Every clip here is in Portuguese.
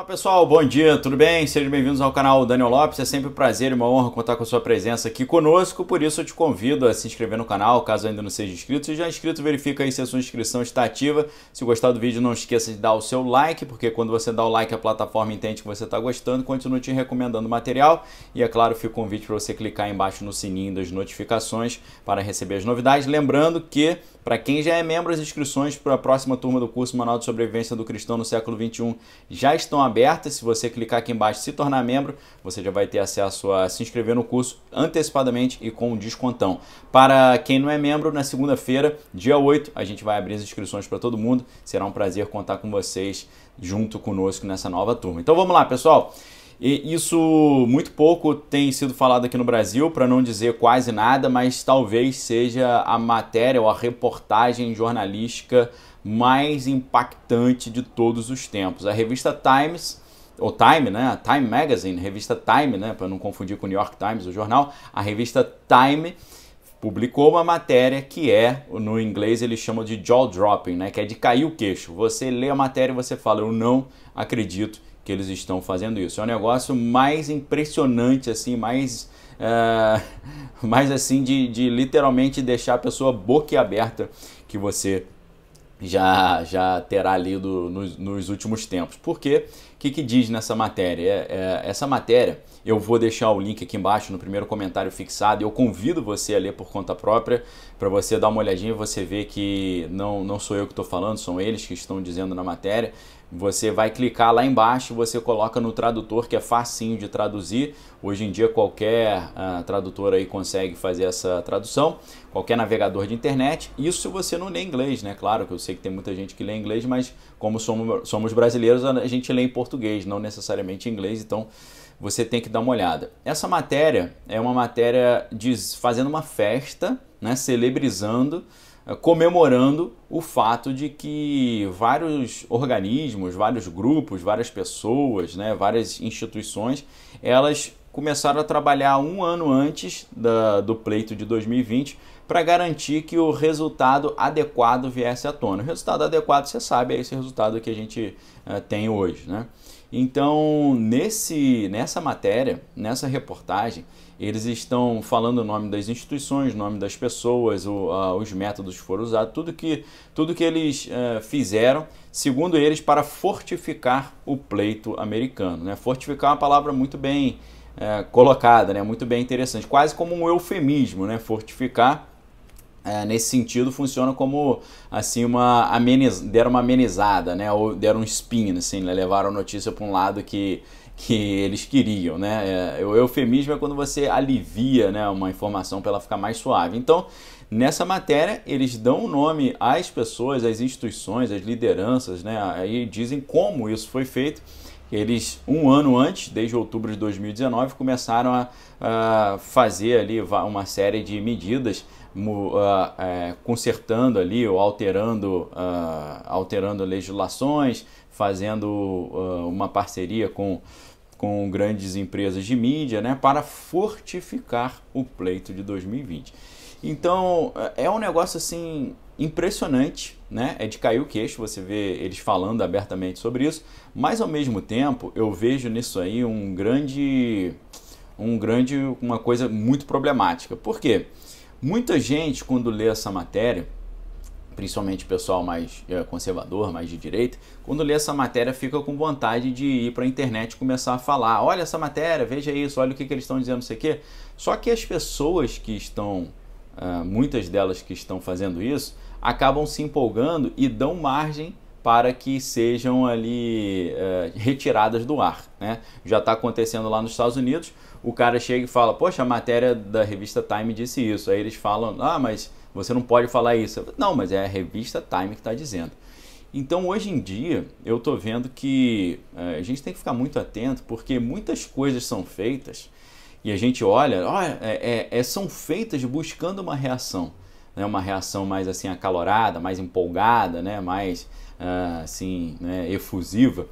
Olá pessoal, bom dia, tudo bem? Sejam bem-vindos ao canal Daniel Lopes. É sempre um prazer e uma honra contar com a sua presença aqui conosco, por isso eu te convido a se inscrever no canal, caso ainda não seja inscrito. Se já é inscrito, verifica aí se a sua inscrição está ativa. Se gostar do vídeo, não esqueça de dar o seu like, porque quando você dá o like, a plataforma entende que você está gostando, continua te recomendando o material. E é claro, fica o convite para você clicar embaixo no sininho das notificações para receber as novidades. Lembrando que para quem já é membro, as inscrições para a próxima turma do curso Manual de Sobrevivência do Cristão no século XXI já estão aberta. Se você clicar aqui embaixo se tornar membro, você já vai ter acesso a se inscrever no curso antecipadamente e com um descontão. Para quem não é membro, na segunda-feira, dia 8, a gente vai abrir as inscrições para todo mundo. Será um prazer contar com vocês junto conosco nessa nova turma. Então vamos lá, pessoal. E isso muito pouco tem sido falado aqui no Brasil, para não dizer quase nada, mas talvez seja a matéria ou a reportagem jornalística mais impactante de todos os tempos. A revista Times ou Time, né? Time Magazine, revista Time, né? Para não confundir com o New York Times, o jornal, a revista Time publicou uma matéria que é, no inglês eles chamam de jaw dropping, né? Que é de cair o queixo. Você lê a matéria e você fala, eu não acredito que eles estão fazendo isso. É um negócio mais impressionante, assim, mais. Uh, mais assim, de, de literalmente deixar a pessoa boquiaberta que você já, já terá lido nos, nos últimos tempos. Porque o que, que, diz nessa matéria? É, é, essa matéria, eu vou deixar o link aqui embaixo no primeiro comentário fixado. Eu convido você a ler por conta própria, para você dar uma olhadinha e você ver que não, não sou eu que estou falando, são eles que estão dizendo na matéria. Você vai clicar lá embaixo, você coloca no tradutor que é facinho de traduzir. Hoje em dia qualquer uh, tradutor aí consegue fazer essa tradução, qualquer navegador de internet. Isso se você não lê inglês, né? Claro que eu sei que tem muita gente que lê inglês, mas como somos, somos brasileiros, a gente lê em português, não necessariamente em inglês, então você tem que dar uma olhada. Essa matéria é uma matéria de, fazendo uma festa, né? Celebrizando eh, comemorando o fato de que vários organismos, vários grupos, várias pessoas, né, várias instituições, elas começaram a trabalhar um ano antes da, do pleito de 2020 para garantir que o resultado adequado viesse à tona. O resultado adequado, você sabe, é esse resultado que a gente uh, tem hoje. Né? Então, nesse, nessa matéria, nessa reportagem, eles estão falando o nome das instituições, o nome das pessoas, o, os métodos que foram usados, tudo que, tudo que eles uh, fizeram, segundo eles, para fortificar o pleito americano. Né? Fortificar é uma palavra muito bem uh, colocada, né? muito bem interessante, quase como um eufemismo, né? fortificar é, nesse sentido funciona como assim uma ameniz... deram uma amenizada, né? Ou deram um spin, assim, né? levaram a notícia para um lado que que eles queriam, né? É, o eufemismo é quando você alivia, né, uma informação para ela ficar mais suave. Então, nessa matéria eles dão o nome às pessoas, às instituições, às lideranças, né? Aí dizem como isso foi feito. Eles, um ano antes, desde outubro de 2019, começaram a, a fazer ali uma série de medidas ah, eh, consertando ali ou alterando, ah, alterando legislações, fazendo ah, uma parceria com, com grandes empresas de mídia né, para fortificar o pleito de 2020. Então é, é um negócio assim impressionante, né? É de cair o queixo você vê eles falando abertamente sobre isso, mas ao mesmo tempo eu vejo nisso aí um grande um grande uma coisa muito problemática. Por quê? Porque Muita gente, quando lê essa matéria, principalmente pessoal mais é, conservador, mais de direita, quando lê essa matéria fica com vontade de ir para a internet e começar a falar: olha essa matéria, veja isso, olha o que, que eles estão dizendo, não sei o quê. Só que as pessoas que estão, ah, muitas delas que estão fazendo isso, acabam se empolgando e dão margem para que sejam ali é, retiradas do ar. Né? Já está acontecendo lá nos Estados Unidos. O cara chega e fala: Poxa, a matéria da revista Time disse isso. Aí eles falam: Ah, mas você não pode falar isso. Falo, não, mas é a revista Time que está dizendo. Então hoje em dia eu estou vendo que é, a gente tem que ficar muito atento porque muitas coisas são feitas e a gente olha, olha é, é, é são feitas buscando uma reação, né? uma reação mais assim acalorada, mais empolgada, né? mais assim, né, efusiva,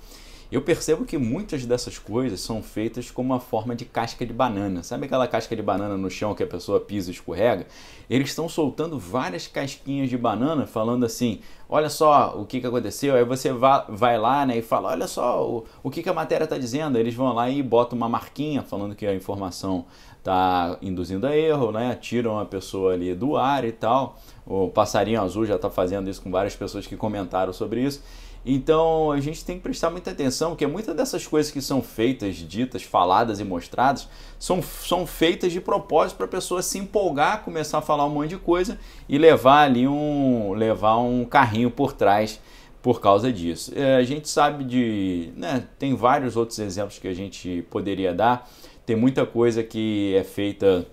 eu percebo que muitas dessas coisas são feitas com uma forma de casca de banana. Sabe aquela casca de banana no chão que a pessoa pisa e escorrega? Eles estão soltando várias casquinhas de banana falando assim: olha só o que, que aconteceu. Aí você vai lá né, e fala: olha só o, o que, que a matéria está dizendo. Eles vão lá e botam uma marquinha falando que a informação está induzindo a erro, né? Tiram a pessoa ali do ar e tal. O passarinho azul já está fazendo isso com várias pessoas que comentaram sobre isso. Então a gente tem que prestar muita atenção, porque muitas dessas coisas que são feitas, ditas, faladas e mostradas, são, são feitas de propósito para a pessoa se empolgar, começar a falar um monte de coisa e levar ali um, levar um carrinho por trás por causa disso. É, a gente sabe de. Né, tem vários outros exemplos que a gente poderia dar tem muita coisa que é feita,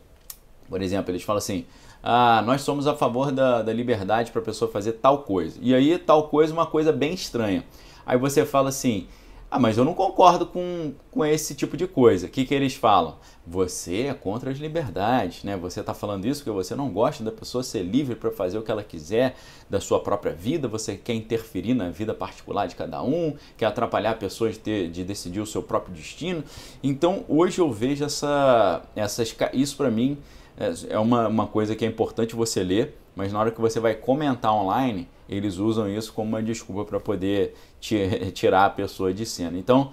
por exemplo, eles falam assim: ah, nós somos a favor da, da liberdade para a pessoa fazer tal coisa. E aí, tal coisa é uma coisa bem estranha. Aí você fala assim: ah, mas eu não concordo com, com esse tipo de coisa. O que, que eles falam? Você é contra as liberdades, né? Você está falando isso porque você não gosta da pessoa ser livre para fazer o que ela quiser da sua própria vida, você quer interferir na vida particular de cada um, quer atrapalhar a pessoa de, de decidir o seu próprio destino. Então, hoje eu vejo essa, essas, isso para mim é, é uma, uma coisa que é importante você ler mas na hora que você vai comentar online, eles usam isso como uma desculpa para poder tirar a pessoa de cena. Então,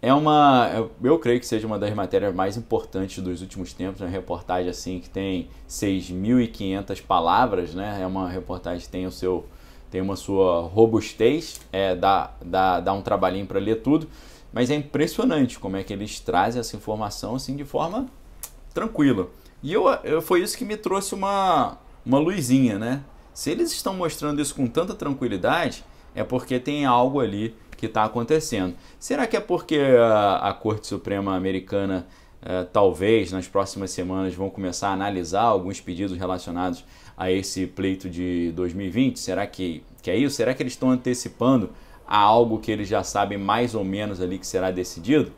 é uma, eu creio que seja uma das matérias mais importantes dos últimos tempos, uma reportagem assim que tem 6.500 palavras, né? É uma reportagem que tem o seu tem uma sua robustez, é, dá, dá, dá um trabalhinho para ler tudo, mas é impressionante como é que eles trazem essa informação assim de forma tranquila. E eu, eu foi isso que me trouxe uma, uma luzinha, né? Se eles estão mostrando isso com tanta tranquilidade, é porque tem algo ali que está acontecendo. Será que é porque a, a Corte Suprema Americana eh, talvez nas próximas semanas vão começar a analisar alguns pedidos relacionados a esse pleito de 2020? Será que, que é isso? Será que eles estão antecipando a algo que eles já sabem mais ou menos ali que será decidido?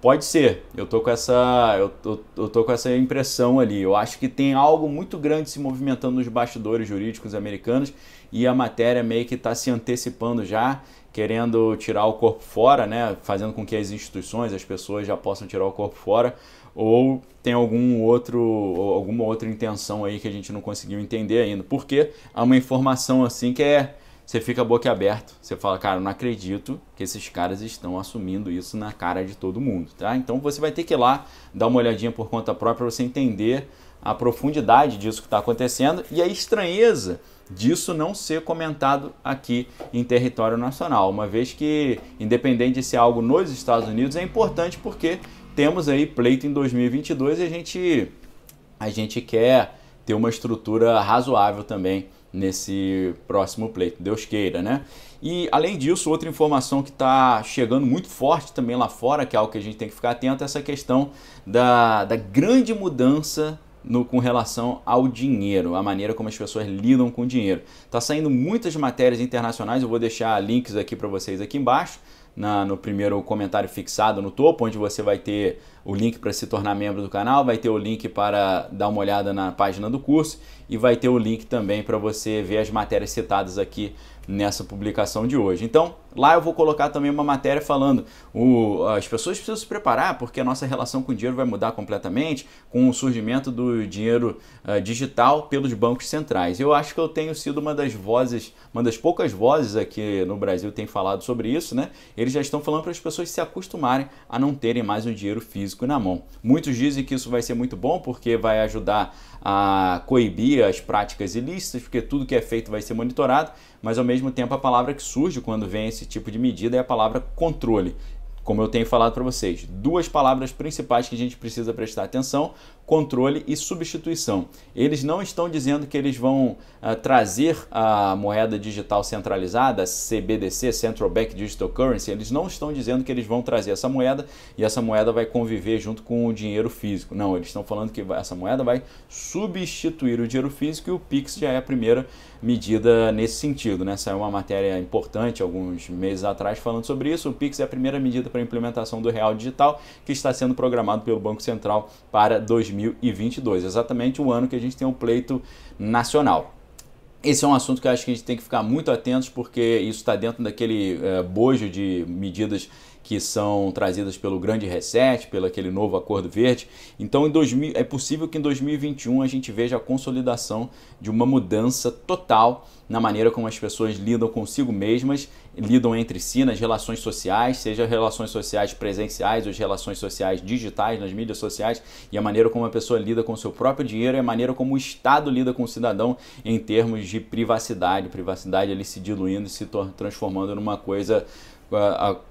Pode ser, eu tô com essa, eu, tô eu, tô com essa impressão ali. Eu acho que tem algo muito grande se movimentando nos bastidores jurídicos americanos e a matéria meio que está se antecipando já, querendo tirar o corpo fora, né? Fazendo com que as instituições, as pessoas já possam tirar o corpo fora, ou tem algum outro, alguma outra intenção aí que a gente não conseguiu entender ainda. Porque há uma informação assim que é você fica boquiaberto, você fala, cara, não acredito que esses caras estão assumindo isso na cara de todo mundo, tá? Então você vai ter que ir lá dar uma olhadinha por conta própria para você entender a profundidade disso que está acontecendo e a estranheza disso não ser comentado aqui em território nacional, uma vez que, independente de ser algo nos Estados Unidos, é importante porque temos aí pleito em 2022 e a gente, a gente quer ter uma estrutura razoável também nesse próximo pleito, Deus queira, né? E além disso, outra informação que está chegando muito forte também lá fora, que é algo que a gente tem que ficar atento, é essa questão da, da grande mudança no, com relação ao dinheiro, a maneira como as pessoas lidam com o dinheiro. Está saindo muitas matérias internacionais, eu vou deixar links aqui para vocês aqui embaixo, na, no primeiro comentário fixado no topo, onde você vai ter o link para se tornar membro do canal, vai ter o link para dar uma olhada na página do curso e vai ter o link também para você ver as matérias citadas aqui nessa publicação de hoje. Então, lá eu vou colocar também uma matéria falando o, as pessoas precisam se preparar porque a nossa relação com o dinheiro vai mudar completamente com o surgimento do dinheiro uh, digital pelos bancos centrais. Eu acho que eu tenho sido uma das vozes, uma das poucas vozes aqui no Brasil tem falado sobre isso, né? Eles já estão falando para as pessoas se acostumarem a não terem mais o dinheiro físico na mão. Muitos dizem que isso vai ser muito bom porque vai ajudar a coibir proibir as práticas ilícitas, porque tudo que é feito vai ser monitorado, mas ao mesmo tempo a palavra que surge quando vem esse tipo de medida é a palavra controle. Como eu tenho falado para vocês, duas palavras principais que a gente precisa prestar atenção controle e substituição. Eles não estão dizendo que eles vão uh, trazer a moeda digital centralizada, CBDC, Central Bank Digital Currency, eles não estão dizendo que eles vão trazer essa moeda e essa moeda vai conviver junto com o dinheiro físico. Não, eles estão falando que essa moeda vai substituir o dinheiro físico e o Pix já é a primeira medida nesse sentido. Né? Saiu uma matéria importante alguns meses atrás falando sobre isso. O Pix é a primeira medida para a implementação do real digital que está sendo programado pelo Banco Central para 2020. 2022, exatamente o ano que a gente tem o um pleito nacional. Esse é um assunto que eu acho que a gente tem que ficar muito atentos, porque isso está dentro daquele eh, bojo de medidas que são trazidas pelo grande reset, pelo aquele novo acordo verde. Então, 2000, é possível que em 2021 a gente veja a consolidação de uma mudança total na maneira como as pessoas lidam consigo mesmas, lidam entre si nas relações sociais, seja relações sociais presenciais ou relações sociais digitais, nas mídias sociais, e a maneira como a pessoa lida com o seu próprio dinheiro e a maneira como o Estado lida com o cidadão em termos de privacidade. Privacidade ali se diluindo e se transformando numa coisa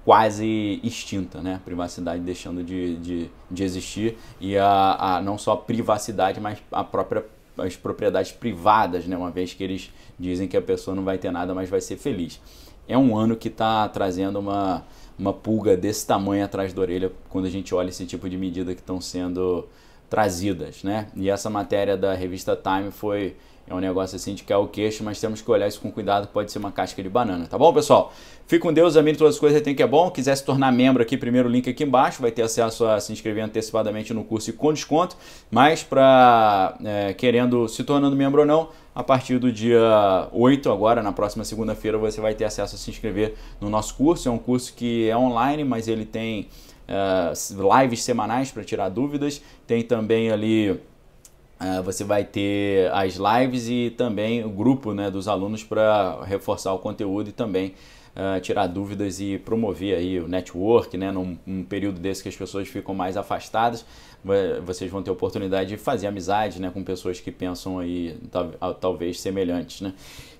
quase extinta, né? A privacidade deixando de, de, de existir e a, a, não só a privacidade, mas a própria as propriedades privadas, né? Uma vez que eles dizem que a pessoa não vai ter nada, mas vai ser feliz. É um ano que está trazendo uma, uma pulga desse tamanho atrás da orelha quando a gente olha esse tipo de medida que estão sendo trazidas, né? E essa matéria da revista Time foi é um negócio assim de que é o queixo, mas temos que olhar isso com cuidado, pode ser uma casca de banana, tá bom, pessoal? Fique com Deus, amigo. todas as coisas tem que é bom. Quiser se tornar membro aqui, primeiro link aqui embaixo, vai ter acesso a se inscrever antecipadamente no curso e com desconto, mas para é, querendo se tornando membro ou não, a partir do dia 8, agora, na próxima segunda-feira, você vai ter acesso a se inscrever no nosso curso. É um curso que é online, mas ele tem é, lives semanais para tirar dúvidas, tem também ali é, você vai ter as lives e também o grupo né, dos alunos para reforçar o conteúdo e também ah, tirar dúvidas e promover aí o network, né? Num, num, período desse que as pessoas ficam mais afastadas, vocês vão ter oportunidade de fazer amizade, né? Com pessoas que pensam aí tal, talvez semelhantes, né?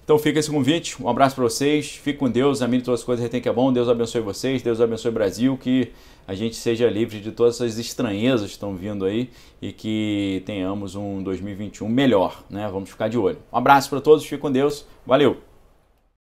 Então fica esse convite, um abraço para vocês, fique com Deus, amém todas as coisas, retém que é bom, Deus abençoe vocês, Deus abençoe o Brasil, que a gente seja livre de todas essas estranhezas que estão vindo aí e que tenhamos um 2021 melhor, né? Vamos ficar de olho. Um abraço para todos, fique com Deus, valeu!